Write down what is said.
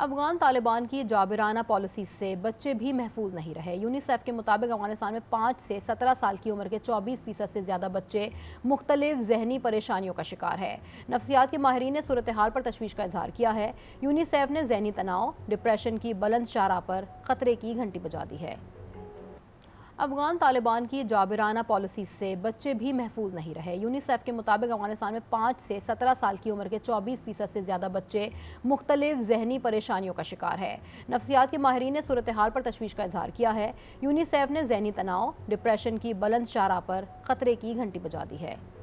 अफगान तालिबान की जाबराना पॉलिसी से बच्चे भी महफूज नहीं रहे यूनिसेफ के मुताबिक अफगानिस्तान में पाँच से सत्रह साल की उम्र के चौबीस फीसद से ज़्यादा बच्चे मुख्तलिफ जहनी परेशानियों का शिकार है नफसियात के माहरीन ने सूरत हाल पर तशवीश का इजहार किया है यूनिसेफ ने जहनी तनाव डिप्रेशन की बुलंद शारा पर खतरे की घंटी बजा दी है अफगान तालिबान की जाबराना पॉलिसी से बच्चे भी महफूज नहीं रहे यूनिसेफ के मुताबिक अफगानिस्तान में पाँच से सत्रह साल की उम्र के चौबीस फीसद से ज़्यादा बच्चे मुख्तलिफ जहनी परेशानियों का शिकार है नफसियात के माहरीन ने सूरत हाल पर तशवीश का इजहार किया है यूनिसेफ ने जहनी तनाव डिप्रेशन की बुलंद शारा पर खतरे की घंटी बजा दी है